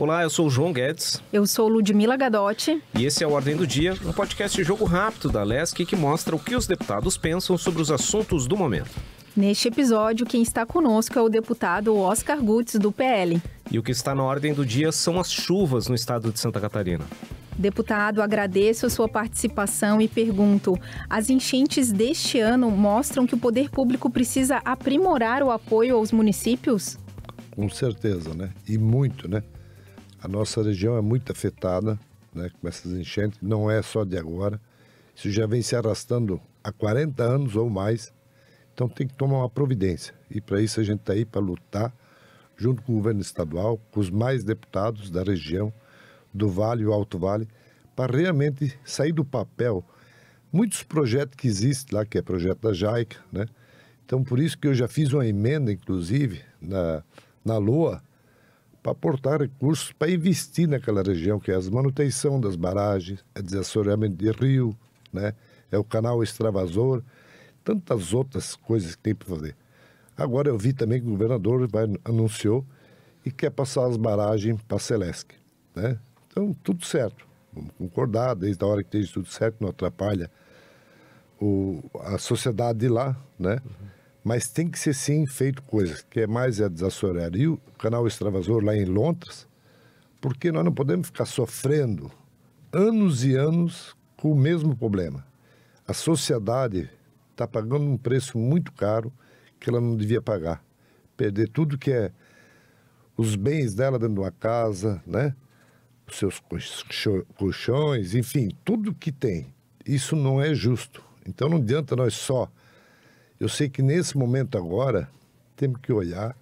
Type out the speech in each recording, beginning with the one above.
Olá, eu sou o João Guedes. Eu sou Ludmila Gadotti. E esse é o Ordem do Dia, um podcast de jogo rápido da LESC que mostra o que os deputados pensam sobre os assuntos do momento. Neste episódio, quem está conosco é o deputado Oscar Gutz, do PL. E o que está na ordem do dia são as chuvas no estado de Santa Catarina. Deputado, agradeço a sua participação e pergunto: as enchentes deste ano mostram que o poder público precisa aprimorar o apoio aos municípios? Com certeza, né? E muito, né? A nossa região é muito afetada né, com essas enchentes, não é só de agora. Isso já vem se arrastando há 40 anos ou mais. Então tem que tomar uma providência. E para isso a gente está aí para lutar, junto com o governo estadual, com os mais deputados da região, do Vale e o Alto Vale, para realmente sair do papel muitos projetos que existem lá, que é projeto da JAICA, né? Então, por isso que eu já fiz uma emenda, inclusive, na, na LOA, para aportar recursos para investir naquela região, que é a manutenção das barragens, é desassoreamento de rio, né? é o canal extravasor, tantas outras coisas que tem para fazer. Agora eu vi também que o governador vai, anunciou e quer passar as barragens para a Celesc. Né? Então, tudo certo. Vamos concordar, desde a hora que esteja tudo certo, não atrapalha o, a sociedade de lá, né? Uhum mas tem que ser sim feito coisas que é mais é desassorar. E o canal Extravasor lá em Londres, porque nós não podemos ficar sofrendo anos e anos com o mesmo problema. A sociedade está pagando um preço muito caro que ela não devia pagar. Perder tudo que é os bens dela dentro de uma casa, né? os seus colchões, enfim, tudo que tem. Isso não é justo. Então não adianta nós só eu sei que nesse momento agora temos que olhar,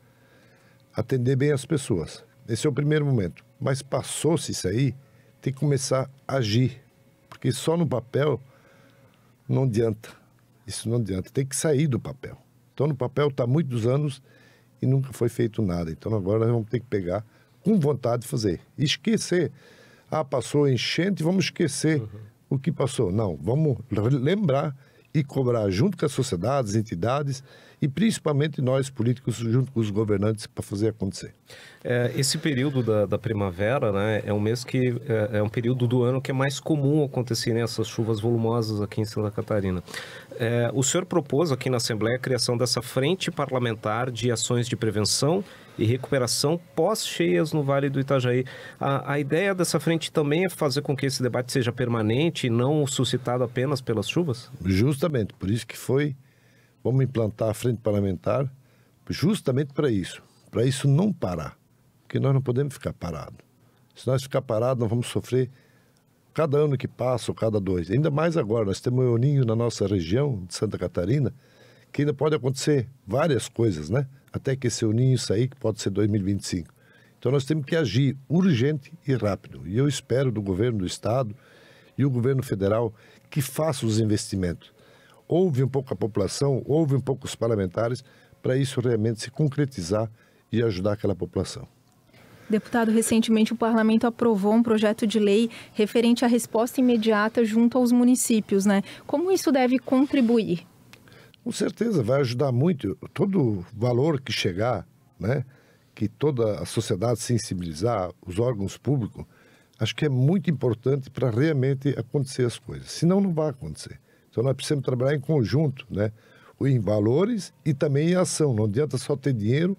atender bem as pessoas. Esse é o primeiro momento. Mas passou-se isso aí, tem que começar a agir. Porque só no papel não adianta. Isso não adianta. Tem que sair do papel. Então, no papel está muitos anos e nunca foi feito nada. Então, agora nós vamos ter que pegar com vontade de fazer. esquecer. Ah, passou enchente, vamos esquecer uhum. o que passou. Não, vamos lembrar e cobrar junto com as sociedades, entidades, e principalmente nós políticos junto com os governantes para fazer acontecer. É, esse período da, da, primavera né, é um mês que é, é, um período do ano que é mais comum acontecerem né, essas chuvas volumosas aqui em Santa Catarina. É, o senhor propôs aqui na Assembleia a criação dessa frente parlamentar de ações de prevenção e recuperação pós-cheias no Vale do Itajaí. A, a ideia dessa frente também é fazer com que esse debate seja permanente e não suscitado apenas pelas chuvas? Justamente, por isso que foi Vamos implantar a frente parlamentar justamente para isso, para isso não parar, porque nós não podemos ficar parados. Se nós ficar parados, nós vamos sofrer cada ano que passa ou cada dois. Ainda mais agora, nós temos um Euninho na nossa região de Santa Catarina, que ainda pode acontecer várias coisas, né? Até que esse Euninho sair, que pode ser 2025. Então nós temos que agir urgente e rápido. E eu espero do governo do Estado e o governo federal que faça os investimentos ouve um pouco a população, ouve um pouco os parlamentares, para isso realmente se concretizar e ajudar aquela população. Deputado, recentemente o parlamento aprovou um projeto de lei referente à resposta imediata junto aos municípios, né? Como isso deve contribuir? Com certeza, vai ajudar muito. Todo valor que chegar, né? Que toda a sociedade sensibilizar, os órgãos públicos, acho que é muito importante para realmente acontecer as coisas. Senão, não vai acontecer. Então nós precisamos trabalhar em conjunto, né? Em valores e também em ação. Não adianta só ter dinheiro,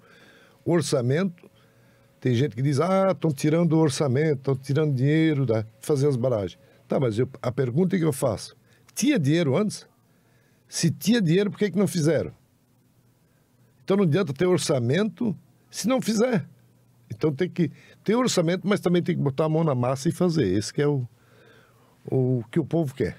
orçamento. Tem gente que diz, ah, estão tirando o orçamento, estão tirando dinheiro da fazer as barragens. Tá, mas eu, a pergunta que eu faço, tinha dinheiro antes? Se tinha dinheiro, por que, que não fizeram? Então não adianta ter orçamento se não fizer. Então tem que ter orçamento, mas também tem que botar a mão na massa e fazer. Esse que é o, o que o povo quer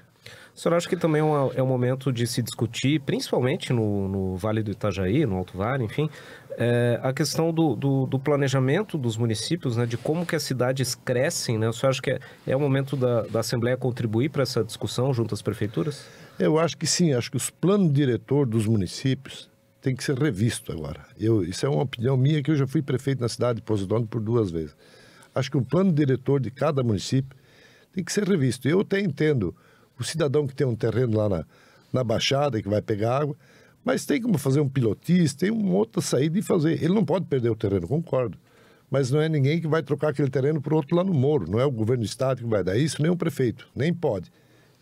senhor acha que também é, é um momento de se discutir, principalmente no, no Vale do Itajaí, no Alto Vale, enfim, é, a questão do, do, do, planejamento dos municípios, né, de como que as cidades crescem, né? O senhor acha que é, é o momento da, da Assembleia contribuir para essa discussão junto às prefeituras? Eu acho que sim, acho que os planos diretor dos municípios tem que ser revisto agora. Eu, isso é uma opinião minha que eu já fui prefeito na cidade de Posidônio por duas vezes. Acho que o plano diretor de cada município tem que ser revisto. Eu até entendo o cidadão que tem um terreno lá na, na Baixada, que vai pegar água, mas tem como fazer um pilotista, tem uma outra saída de fazer. Ele não pode perder o terreno, concordo. Mas não é ninguém que vai trocar aquele terreno por outro lá no Moro. Não é o governo do Estado que vai dar isso, nem o prefeito, nem pode.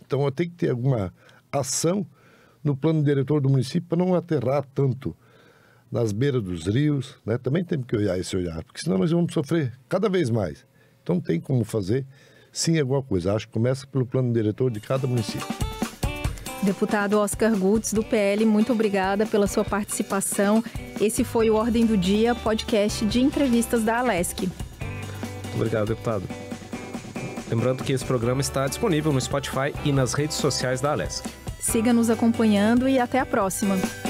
Então tem que ter alguma ação no plano diretor do município para não aterrar tanto nas beiras dos rios. Né? Também tem que olhar esse olhar, porque senão nós vamos sofrer cada vez mais. Então tem como fazer sim é alguma coisa. Acho que começa pelo plano diretor de cada município. Deputado Oscar Gutz, do PL, muito obrigada pela sua participação. Esse foi o Ordem do Dia, podcast de entrevistas da Alesc. Muito obrigado, deputado. Lembrando que esse programa está disponível no Spotify e nas redes sociais da Alesc. Siga nos acompanhando e até a próxima.